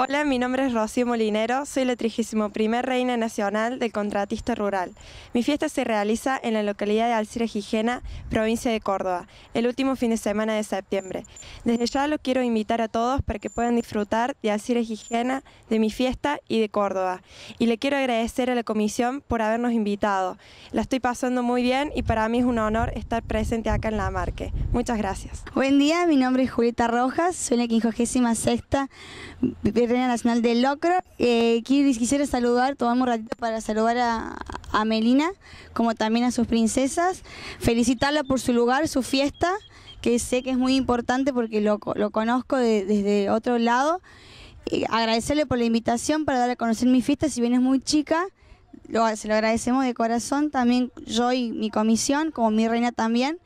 Hola, mi nombre es Rocío Molinero, soy la 31 Reina Nacional del Contratista Rural. Mi fiesta se realiza en la localidad de Alcira Gijena, provincia de Córdoba, el último fin de semana de septiembre. Desde ya lo quiero invitar a todos para que puedan disfrutar de Alcira Gijena, de mi fiesta y de Córdoba. Y le quiero agradecer a la comisión por habernos invitado. La estoy pasando muy bien y para mí es un honor estar presente acá en La Marque. Muchas gracias. Buen día, mi nombre es Julieta Rojas, soy la 56 reina Nacional del Locro. Eh, quisiera saludar, tomamos ratito para saludar a, Melina, como también a sus princesas, felicitarla por su lugar, su fiesta, que sé que es muy importante porque lo, lo conozco desde otro lado. agradecerle por la invitación para dar a conocer mi fiesta, si bien es muy chica, lo, se lo agradecemos de corazón, también yo y mi comisión, como mi reina también.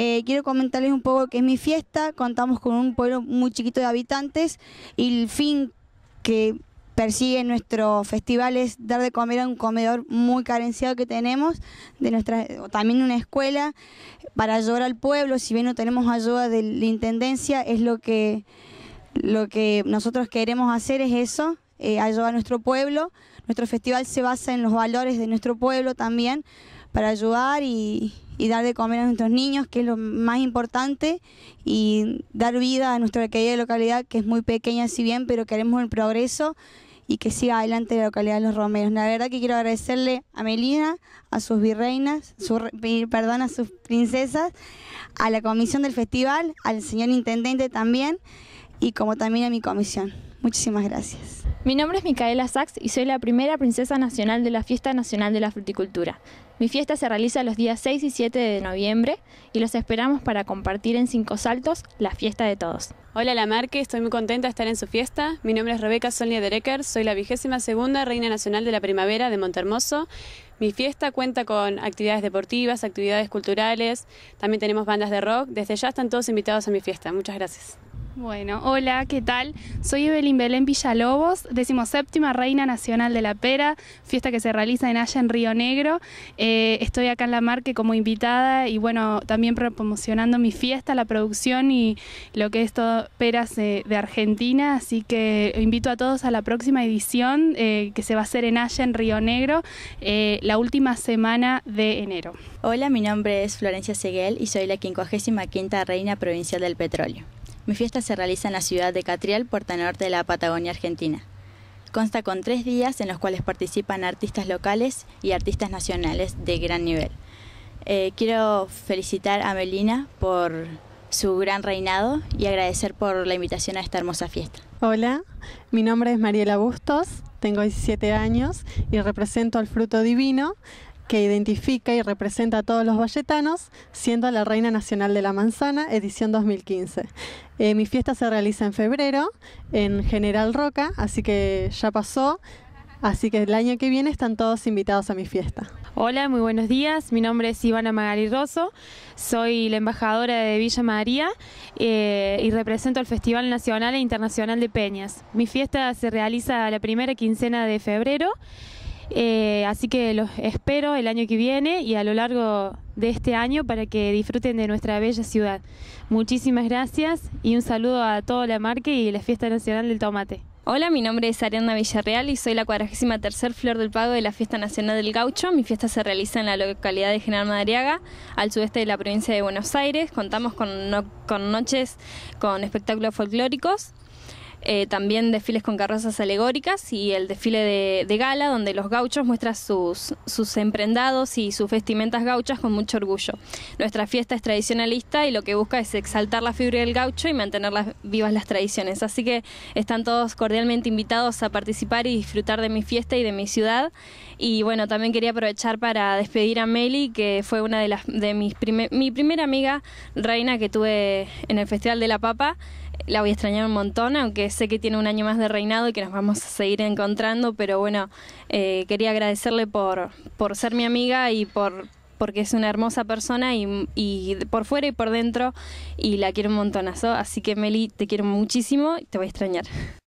Eh, quiero comentarles un poco que es mi fiesta. Contamos con un pueblo muy chiquito de habitantes y el fin que persigue nuestro festival es dar de comer a un comedor muy carenciado que tenemos, de nuestra, también una escuela, para ayudar al pueblo. Si bien no tenemos ayuda de la Intendencia, es lo que, lo que nosotros queremos hacer, es eso, eh, ayudar a nuestro pueblo. Nuestro festival se basa en los valores de nuestro pueblo también, para ayudar y, y, dar de comer a nuestros niños, que es lo más importante, y dar vida a nuestra querida localidad, que es muy pequeña si bien, pero queremos el progreso y que siga adelante la localidad de Los Romeros. La verdad que quiero agradecerle a Melina, a sus virreinas, su, perdón, a sus princesas, a la comisión del festival, al señor intendente también, y como también a mi comisión. Muchísimas gracias. Mi nombre es Micaela Sachs y soy la primera princesa nacional de la Fiesta Nacional de la Fruticultura. Mi fiesta se realiza los días 6 y 7 de noviembre y los esperamos para compartir en Cinco Saltos la fiesta de todos. Hola Lamarque, estoy muy contenta de estar en su fiesta. Mi nombre es Rebeca Sonia Derecker, soy la vigésima segunda Reina Nacional de la Primavera de Montermoso. Mi fiesta cuenta con actividades deportivas, actividades culturales, también tenemos bandas de rock. Desde ya están todos invitados a mi fiesta. Muchas gracias. Bueno, hola, ¿qué tal? Soy Evelyn Belén Villalobos, decimoséptima reina nacional de la pera, fiesta que se realiza en Haya, en Río Negro. Eh, estoy acá en La Marque como invitada y bueno, también promocionando mi fiesta, la producción y lo que es todo peras de Argentina. Así que invito a todos a la próxima edición eh, que se va a hacer en Haya, en Río Negro, eh, la última semana de enero. Hola, mi nombre es Florencia Seguel y soy la 55 reina provincial del petróleo. Mi fiesta se realiza en la ciudad de Catrial, Puerta Norte de la Patagonia Argentina. Consta con tres días en los cuales participan artistas locales y artistas nacionales de gran nivel. Eh, quiero felicitar a Melina por su gran reinado y agradecer por la invitación a esta hermosa fiesta. Hola, mi nombre es Mariela Bustos, tengo 17 años y represento al Fruto Divino, que identifica y representa a todos los valletanos, siendo la Reina Nacional de la Manzana, edición 2015. Eh, mi fiesta se realiza en febrero en General Roca, así que ya pasó. Así que el año que viene están todos invitados a mi fiesta. Hola, muy buenos días. Mi nombre es Ivana Magali Rosso. Soy la embajadora de Villa María eh, y represento al Festival Nacional e Internacional de Peñas. Mi fiesta se realiza la primera quincena de febrero. Eh, así que los espero el año que viene y a lo largo de este año para que disfruten de nuestra bella ciudad. Muchísimas gracias y un saludo a toda la marca y la Fiesta Nacional del Tomate. Hola, mi nombre es Ariana Villarreal y soy la 43 tercer flor del pago de la Fiesta Nacional del Gaucho. Mi fiesta se realiza en la localidad de General Madariaga, al sudeste de la provincia de Buenos Aires. Contamos con, con noches con espectáculos folclóricos, eh, también desfiles con carrozas alegóricas y el desfile de, gala, donde los gauchos muestran sus, sus emprendados y sus vestimentas gauchas con mucho orgullo. Nuestra fiesta es tradicionalista y lo que busca es exaltar la fibra del gaucho y mantener vivas las tradiciones. Así que están todos cordialmente invitados a participar y disfrutar de mi fiesta y de mi ciudad. Y bueno, también quería aprovechar para despedir a Meli, que fue una de las de mis mi primera amiga reina que tuve en el Festival de la Papa la voy a extrañar un montón, aunque sé que tiene un año más de reinado y que nos vamos a seguir encontrando, pero bueno, eh, quería agradecerle por, por ser mi amiga y por porque es una hermosa persona y, y, por fuera y por dentro y la quiero un montonazo. Así que Meli, te quiero muchísimo y te voy a extrañar.